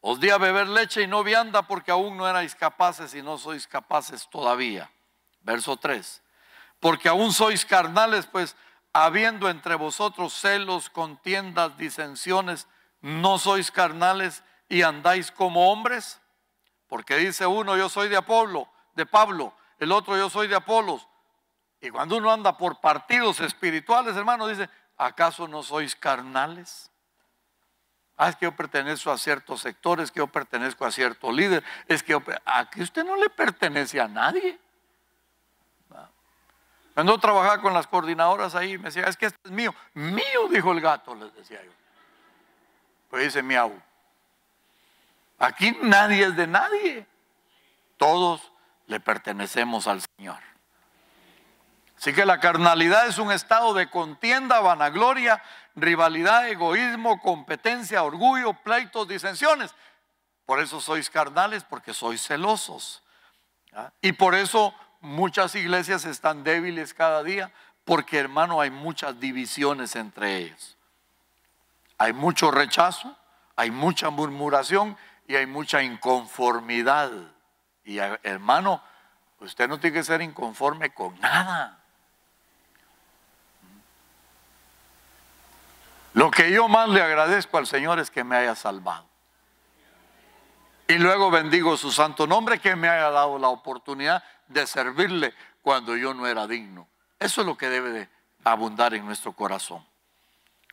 Os di a beber leche y no vianda porque aún no erais capaces y no sois capaces todavía. Verso 3. Porque aún sois carnales, pues habiendo entre vosotros celos, contiendas, disensiones, no sois carnales y andáis como hombres? Porque dice uno, yo soy de Apolo, de Pablo, el otro yo soy de Apolos. Y cuando uno anda por partidos espirituales, hermano, dice, ¿acaso no sois carnales? Ah, es que yo pertenezco a ciertos sectores, que yo pertenezco a cierto líder, es que ¿A usted no le pertenece a nadie. Ah. Cuando trabajaba con las coordinadoras ahí, me decía, es que este es mío. Mío, dijo el gato, les decía yo. Pues dice miau. Aquí nadie es de nadie. Todos le pertenecemos al Señor. Así que la carnalidad es un estado de contienda, vanagloria, rivalidad, egoísmo, competencia, orgullo, pleitos, disensiones. Por eso sois carnales, porque sois celosos. ¿ah? Y por eso muchas iglesias están débiles cada día, porque hermano hay muchas divisiones entre ellas. Hay mucho rechazo, hay mucha murmuración y hay mucha inconformidad. Y hermano, usted no tiene que ser inconforme con nada. Lo que yo más le agradezco al Señor es que me haya salvado. Y luego bendigo su santo nombre que me haya dado la oportunidad de servirle cuando yo no era digno. Eso es lo que debe de abundar en nuestro corazón.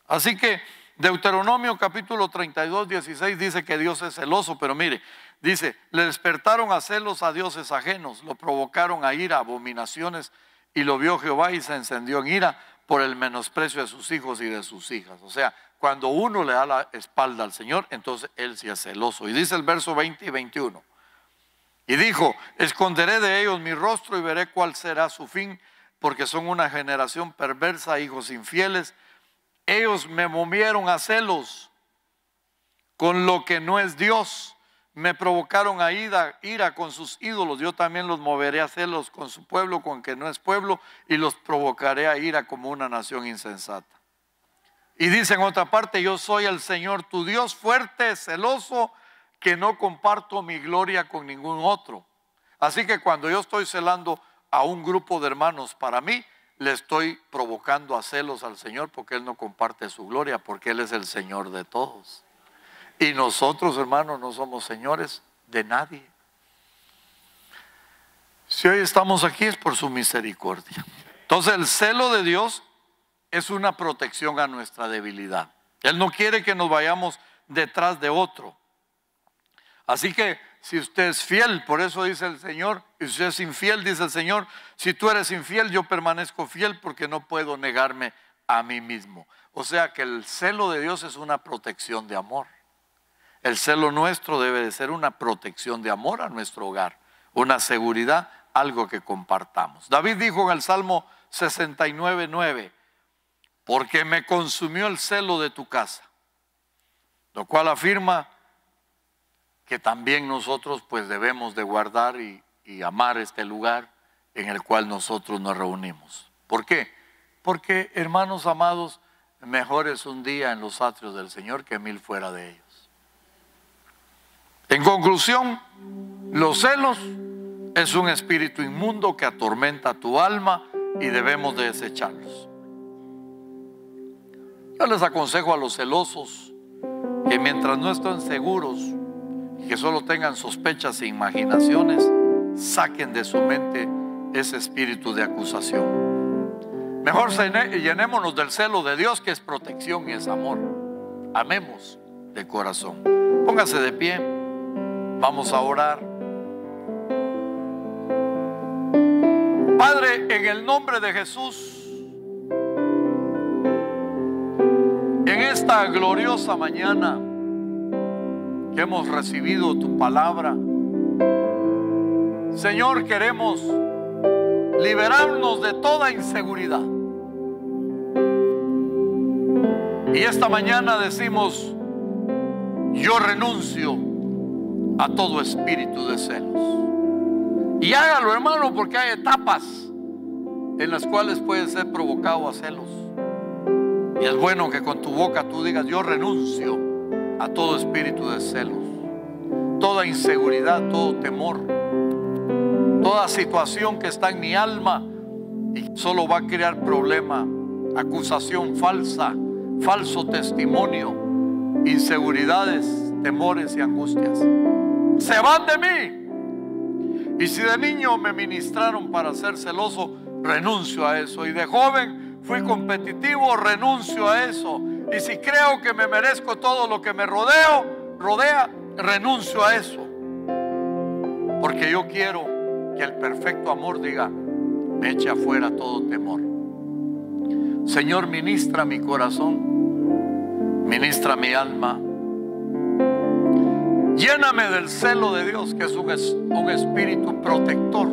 Así que Deuteronomio capítulo 32, 16 dice que Dios es celoso, pero mire, dice, le despertaron a celos a dioses ajenos, lo provocaron a ira, abominaciones, y lo vio Jehová y se encendió en ira por el menosprecio de sus hijos y de sus hijas. O sea, cuando uno le da la espalda al Señor, entonces Él sí es celoso. Y dice el verso 20 y 21. Y dijo, esconderé de ellos mi rostro y veré cuál será su fin, porque son una generación perversa, hijos infieles ellos me movieron a celos con lo que no es Dios. Me provocaron a ira, con sus ídolos. Yo también los moveré a celos con su pueblo, con que no es pueblo, y los provocaré a ira como una nación insensata. Y dice en otra parte, yo soy el Señor tu Dios fuerte, celoso, que no comparto mi gloria con ningún otro. Así que cuando yo estoy celando a un grupo de hermanos para mí, le estoy provocando a celos al Señor porque Él no comparte su gloria, porque Él es el Señor de todos. Y nosotros, hermanos, no somos señores de nadie. Si hoy estamos aquí es por su misericordia. Entonces el celo de Dios es una protección a nuestra debilidad. Él no quiere que nos vayamos detrás de otro. Así que si usted es fiel, por eso dice el Señor, y si usted es infiel, dice el Señor, si tú eres infiel, yo permanezco fiel porque no puedo negarme a mí mismo. O sea que el celo de Dios es una protección de amor. El celo nuestro debe de ser una protección de amor a nuestro hogar, una seguridad, algo que compartamos. David dijo en el Salmo 69, porque me consumió el celo de tu casa, lo cual afirma que también nosotros pues debemos de guardar y, y amar este lugar en el cual nosotros nos reunimos. ¿Por qué? Porque, hermanos amados, mejor es un día en los atrios del Señor que mil fuera de ellos. En conclusión, los celos es un espíritu inmundo que atormenta tu alma y debemos de desecharlos. Yo les aconsejo a los celosos que mientras no estén seguros que solo tengan sospechas e imaginaciones, saquen de su mente ese espíritu de acusación. Mejor llenémonos del celo de Dios que es protección y es amor. Amemos de corazón. Póngase de pie. Vamos a orar. Padre, en el nombre de Jesús, en esta gloriosa mañana, que hemos recibido tu palabra. Señor, queremos liberarnos de toda inseguridad. Y esta mañana decimos, yo renuncio a todo espíritu de celos. Y hágalo hermano porque hay etapas en las cuales puede ser provocado a celos. Y es bueno que con tu boca tú digas, yo renuncio a todo espíritu de celos, toda inseguridad, todo temor, toda situación que está en mi alma y solo va a crear problema, acusación falsa, falso testimonio, inseguridades, temores y angustias. Se van de mí. Y si de niño me ministraron para ser celoso, renuncio a eso. Y de joven fui competitivo, renuncio a eso. Y si creo que me merezco todo lo que me rodeo, rodea, renuncio a eso. Porque yo quiero que el perfecto amor diga, me eche afuera todo temor. Señor, ministra mi corazón, ministra mi alma. Lléname del celo de Dios, que es un espíritu protector,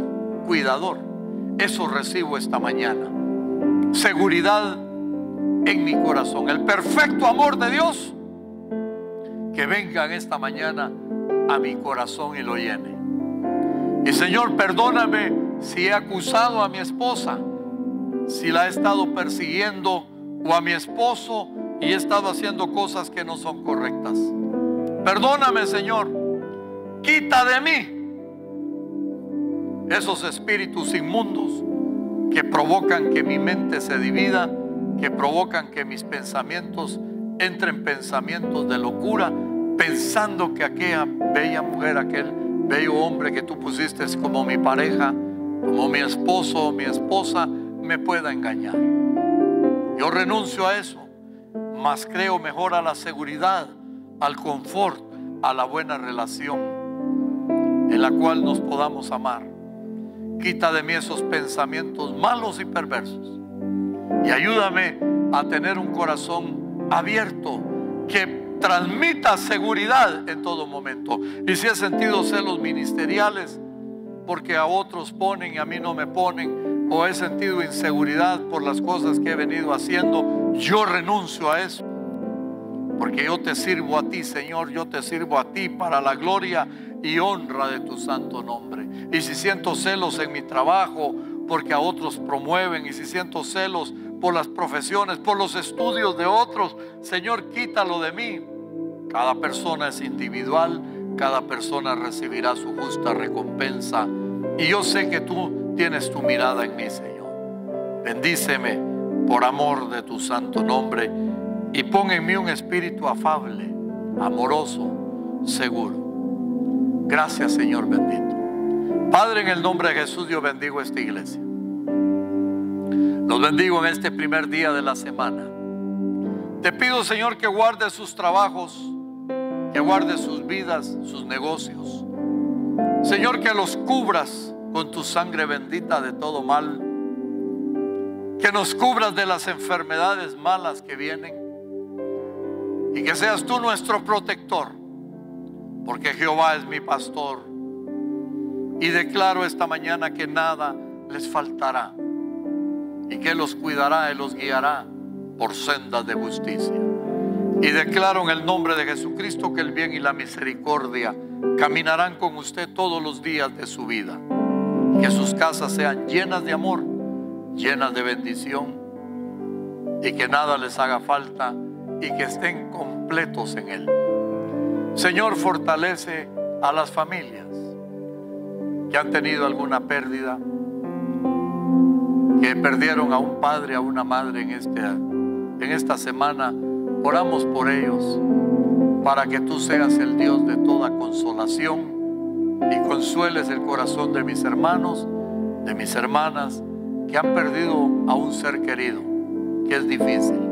cuidador. Eso recibo esta mañana seguridad en mi corazón. El perfecto amor de Dios que venga esta mañana a mi corazón y lo llene. Y Señor, perdóname si he acusado a mi esposa, si la he estado persiguiendo o a mi esposo y he estado haciendo cosas que no son correctas. Perdóname, Señor. Quita de mí esos espíritus inmundos que provocan que mi mente se divida, que provocan que mis pensamientos entren pensamientos de locura, pensando que aquella bella mujer, aquel bello hombre que tú pusiste como mi pareja, como mi esposo o mi esposa, me pueda engañar. Yo renuncio a eso, mas creo mejor a la seguridad, al confort, a la buena relación en la cual nos podamos amar. Quita de mí esos pensamientos malos y perversos. Y ayúdame a tener un corazón abierto que transmita seguridad en todo momento. Y si he sentido celos ministeriales, porque a otros ponen y a mí no me ponen, o he sentido inseguridad por las cosas que he venido haciendo, yo renuncio a eso. Porque yo te sirvo a ti, Señor, yo te sirvo a ti para la gloria y honra de tu santo nombre. Y si siento celos en mi trabajo, porque a otros promueven, y si siento celos por las profesiones, por los estudios de otros, Señor, quítalo de mí. Cada persona es individual, cada persona recibirá su justa recompensa. Y yo sé que tú tienes tu mirada en mí, Señor. Bendíceme por amor de tu santo nombre y pon en mí un espíritu afable, amoroso, seguro. Gracias Señor bendito. Padre, en el nombre de Jesús yo bendigo esta iglesia. Los bendigo en este primer día de la semana. Te pido Señor que guarde sus trabajos, que guarde sus vidas, sus negocios. Señor, que los cubras con tu sangre bendita de todo mal. Que nos cubras de las enfermedades malas que vienen y que seas tú nuestro protector, porque Jehová es mi pastor. Y declaro esta mañana que nada les faltará y que los cuidará y los guiará por sendas de justicia. Y declaro en el nombre de Jesucristo que el bien y la misericordia caminarán con usted todos los días de su vida. Que sus casas sean llenas de amor, llenas de bendición y que nada les haga falta y que estén completos en Él. Señor, fortalece a las familias que han tenido alguna pérdida, que perdieron a un padre, a una madre en, este, en esta semana. Oramos por ellos para que tú seas el Dios de toda consolación y consueles el corazón de mis hermanos, de mis hermanas que han perdido a un ser querido, que es difícil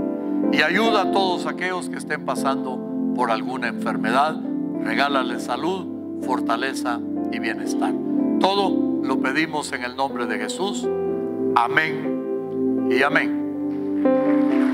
y ayuda a todos aquellos que estén pasando por alguna enfermedad. Regálale salud, fortaleza y bienestar. Todo lo pedimos en el nombre de Jesús. Amén y amén.